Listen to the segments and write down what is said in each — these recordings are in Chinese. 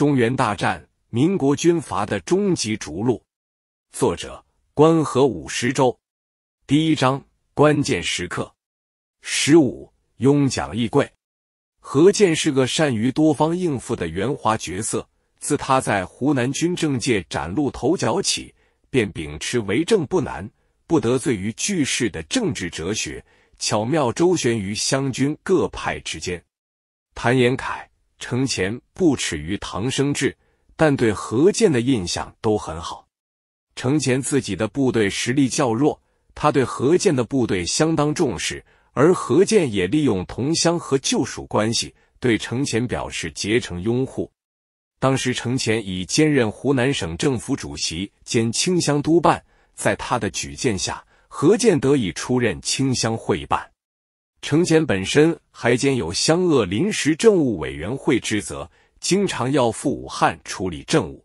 中原大战，民国军阀的终极逐鹿。作者：关河五十州。第一章：关键时刻。十五，拥蒋易贵。何健是个善于多方应付的圆滑角色。自他在湖南军政界崭露头角起，便秉持“为政不难，不得罪于巨势”的政治哲学，巧妙周旋于湘军各派之间。谭延闿。程潜不耻于唐生智，但对何健的印象都很好。程潜自己的部队实力较弱，他对何健的部队相当重视，而何健也利用同乡和旧属关系，对程潜表示竭诚拥护。当时程潜已兼任湖南省政府主席兼清乡督办，在他的举荐下，何健得以出任清乡会办。程潜本身还兼有湘鄂临时政务委员会之责，经常要赴武汉处理政务。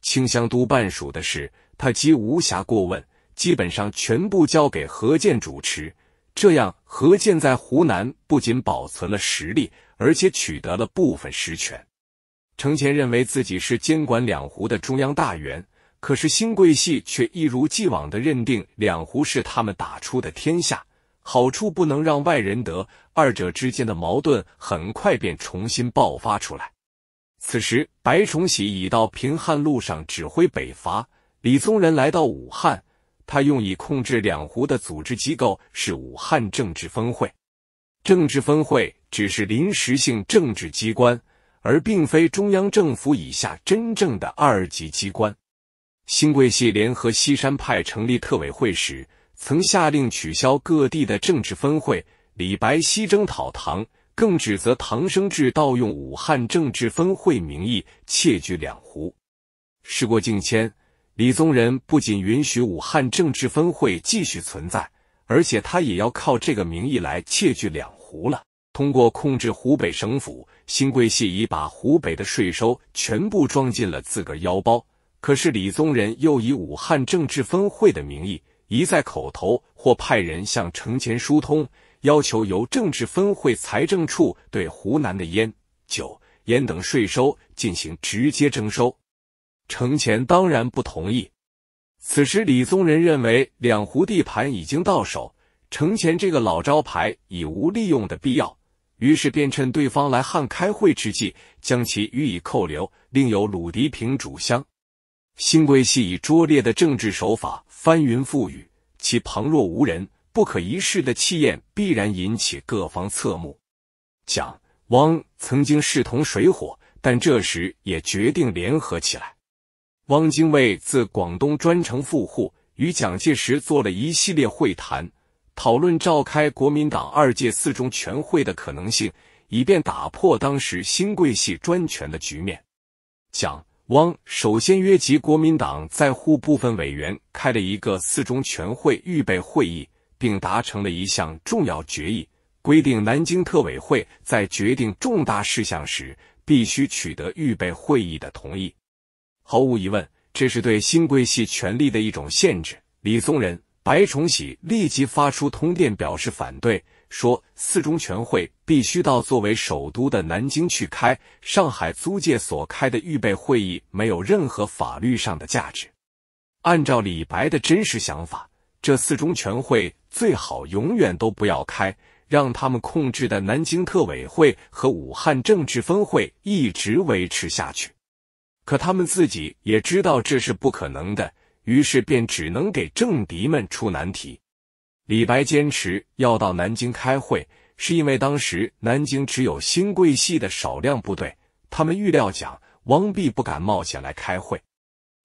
清乡督办署的事，他既无暇过问，基本上全部交给何健主持。这样，何健在湖南不仅保存了实力，而且取得了部分实权。程潜认为自己是监管两湖的中央大员，可是新桂系却一如既往的认定两湖是他们打出的天下。好处不能让外人得，二者之间的矛盾很快便重新爆发出来。此时，白崇禧已到平汉路上指挥北伐，李宗仁来到武汉。他用以控制两湖的组织机构是武汉政治分会，政治分会只是临时性政治机关，而并非中央政府以下真正的二级机关。新桂系联合西山派成立特委会时。曾下令取消各地的政治分会。李白西征讨唐，更指责唐生智盗用武汉政治分会名义窃据两湖。事过境迁，李宗仁不仅允许武汉政治分会继续存在，而且他也要靠这个名义来窃据两湖了。通过控制湖北省府，新桂系已把湖北的税收全部装进了自个腰包。可是李宗仁又以武汉政治分会的名义。一再口头或派人向程前疏通，要求由政治分会财政处对湖南的烟、酒、烟等税收进行直接征收。程前当然不同意。此时李宗仁认为两湖地盘已经到手，程前这个老招牌已无利用的必要，于是便趁对方来汉开会之际，将其予以扣留，另有鲁迪平主香。新桂系以拙劣的政治手法翻云覆雨，其旁若无人、不可一世的气焰必然引起各方侧目。蒋、汪曾经势同水火，但这时也决定联合起来。汪精卫自广东专程赴沪，与蒋介石做了一系列会谈，讨论召开国民党二届四中全会的可能性，以便打破当时新桂系专权的局面。蒋。汪首先约集国民党在沪部分委员开了一个四中全会预备会议，并达成了一项重要决议，规定南京特委会在决定重大事项时必须取得预备会议的同意。毫无疑问，这是对新贵系权力的一种限制。李宗仁、白崇禧立即发出通电表示反对。说四中全会必须到作为首都的南京去开，上海租界所开的预备会议没有任何法律上的价值。按照李白的真实想法，这四中全会最好永远都不要开，让他们控制的南京特委会和武汉政治分会一直维持下去。可他们自己也知道这是不可能的，于是便只能给政敌们出难题。李白坚持要到南京开会，是因为当时南京只有新桂系的少量部队，他们预料讲汪弼不敢冒险来开会。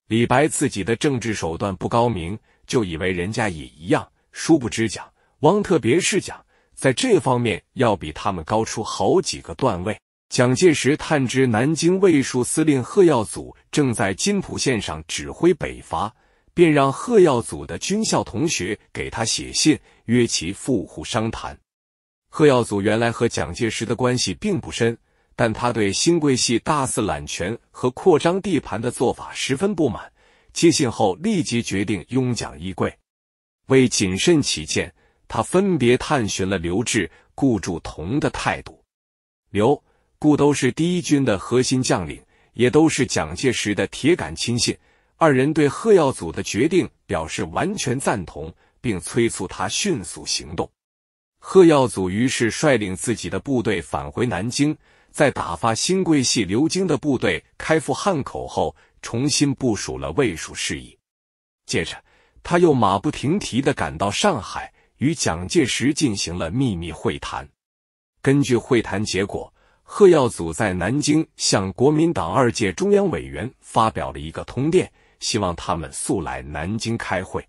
李白自己的政治手段不高明，就以为人家也一样，殊不知讲汪特别是讲在这方面要比他们高出好几个段位。蒋介石探知南京卫戍司令贺耀祖正在金浦线上指挥北伐。便让贺耀祖的军校同学给他写信，约其赴沪商谈。贺耀祖原来和蒋介石的关系并不深，但他对新桂系大肆揽权和扩张地盘的做法十分不满。接信后，立即决定拥蒋衣桂。为谨慎起见，他分别探寻了刘志、顾祝同的态度。刘、顾都是第一军的核心将领，也都是蒋介石的铁杆亲信。二人对贺耀祖的决定表示完全赞同，并催促他迅速行动。贺耀祖于是率领自己的部队返回南京，在打发新桂系流经的部队开赴汉口后，重新部署了卫戍事宜。接着，他又马不停蹄的赶到上海，与蒋介石进行了秘密会谈。根据会谈结果，贺耀祖在南京向国民党二届中央委员发表了一个通电。希望他们速来南京开会。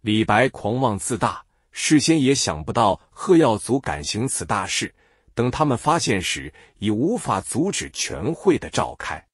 李白狂妄自大，事先也想不到贺耀祖敢行此大事。等他们发现时，已无法阻止全会的召开。